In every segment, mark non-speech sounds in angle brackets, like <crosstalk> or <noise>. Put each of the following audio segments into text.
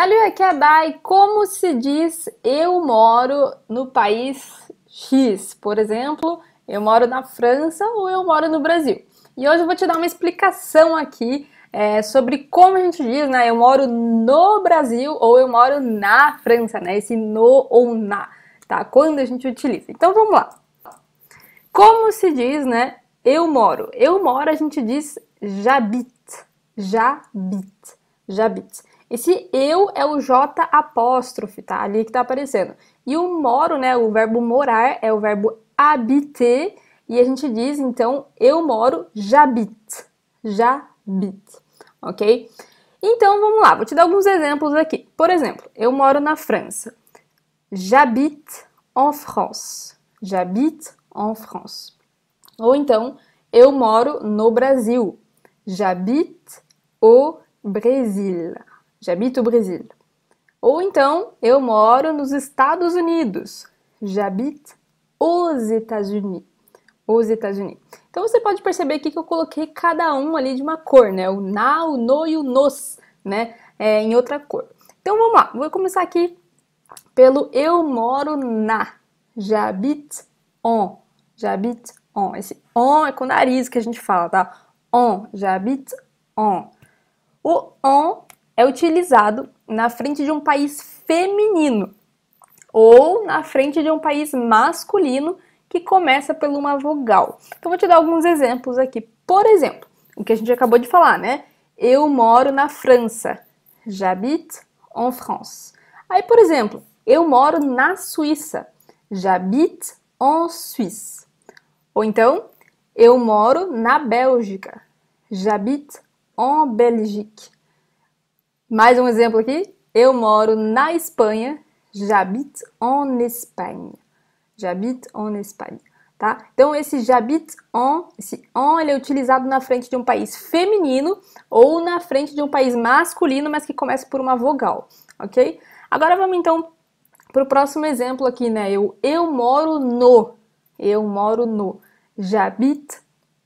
Salut, aqui é a Dai. Como se diz eu moro no país X? Por exemplo, eu moro na França ou eu moro no Brasil? E hoje eu vou te dar uma explicação aqui é, sobre como a gente diz, né? Eu moro no Brasil ou eu moro na França, né? Esse no ou na, tá? Quando a gente utiliza. Então vamos lá. Como se diz, né? Eu moro. Eu moro, a gente diz j'habite. J'habite. J'habite. Esse eu é o J apóstrofe, tá? Ali que tá aparecendo. E o moro, né? O verbo morar é o verbo habiter. E a gente diz, então, eu moro j'habite. J'habite, ok? Então, vamos lá. Vou te dar alguns exemplos aqui. Por exemplo, eu moro na França. J'habite en France. J'habite en France. Ou então, eu moro no Brasil. J'habite au Brasil. J'habite é au Brésil. Ou então, eu moro nos Estados Unidos. J'habite é aux États-Unis. Os Estados Unidos. Então você pode perceber aqui que eu coloquei cada um ali de uma cor, né? O na, o no e o nos, né? É, em outra cor. Então vamos lá, vou começar aqui pelo eu moro na. J'habite é on. J'habite on. Esse on é com o nariz que a gente fala, tá? On. J'habite on. O on é utilizado na frente de um país feminino ou na frente de um país masculino que começa por uma vogal. Então, vou te dar alguns exemplos aqui. Por exemplo, o que a gente acabou de falar, né? Eu moro na França. J'habite en France. Aí, por exemplo, eu moro na Suíça. J'habite en Suisse. Ou então, eu moro na Bélgica. J'habite en Belgique. Mais um exemplo aqui. Eu moro na Espanha. J'habite en Espagne. J'habite en Espagne. Tá? Então, esse j'habite en, esse en, ele é utilizado na frente de um país feminino ou na frente de um país masculino, mas que começa por uma vogal, ok? Agora vamos então para o próximo exemplo aqui, né? Eu, eu moro no, eu moro no, j'habite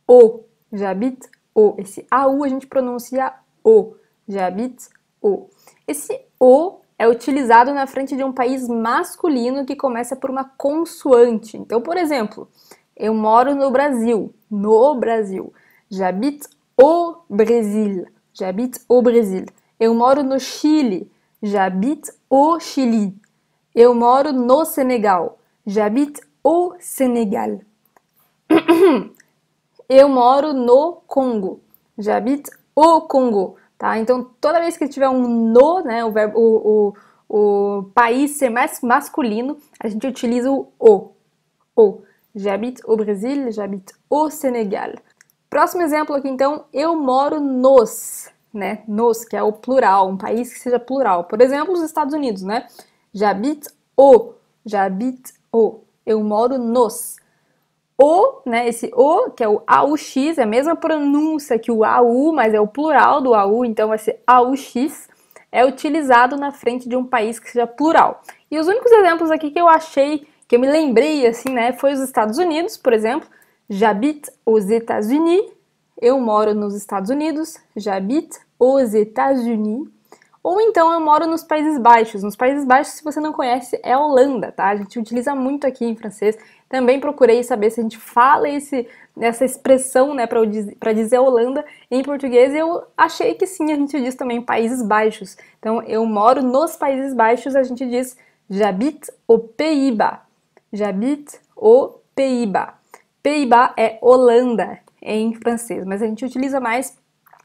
o, j'habite o. Esse AU a gente pronuncia o, j'habite o. Esse o é utilizado na frente de um país masculino que começa por uma consoante. Então, por exemplo, eu moro no Brasil, no Brasil. J'habite au Brésil. J'habite au Brésil. Eu moro no Chile. J'habite au Chile. Eu moro no Senegal. J'habite au Senegal. <clears throat> Eu moro no Congo. J'habite au Congo. Tá? Então, toda vez que tiver um no, né, o, verbo, o, o, o país ser mais masculino, a gente utiliza o o. O. J'habite é au Brasil, j'habite é au Senegal. Próximo exemplo aqui, então, eu moro nos, né? Nos, que é o plural, um país que seja plural. Por exemplo, os Estados Unidos, né? J'habite é au, j'habite au. Eu moro nos o, né, esse o, que é o AUX, é a mesma pronúncia que o AU, mas é o plural do AU, então vai ser AUX, é utilizado na frente de um país que seja plural. E os únicos exemplos aqui que eu achei, que eu me lembrei, assim, né, foi os Estados Unidos, por exemplo, j'habite aux États-Unis, eu moro nos Estados Unidos, j'habite aux États-Unis, ou então eu moro nos Países Baixos. Nos Países Baixos, se você não conhece, é Holanda, tá? A gente utiliza muito aqui em francês. Também procurei saber se a gente fala esse, essa expressão, né, para dizer Holanda em português. Eu achei que sim, a gente diz também Países Baixos. Então, eu moro nos Países Baixos, a gente diz Jabit au Pays-Bas. o au Pays-Bas. Pays-Bas é Holanda em francês, mas a gente utiliza mais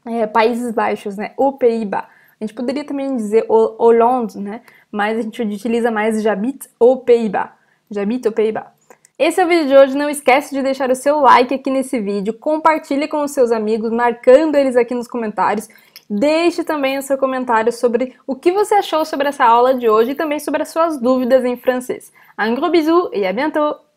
é, Países Baixos, né? O Pays-Bas. A gente poderia também dizer Hollande, né? Mas a gente utiliza mais Jabit au Pays-Bas. o au Pays-Bas. Esse é o vídeo de hoje, não esquece de deixar o seu like aqui nesse vídeo, compartilhe com os seus amigos, marcando eles aqui nos comentários. Deixe também o seu comentário sobre o que você achou sobre essa aula de hoje e também sobre as suas dúvidas em francês. Un gros bisou e à bientôt!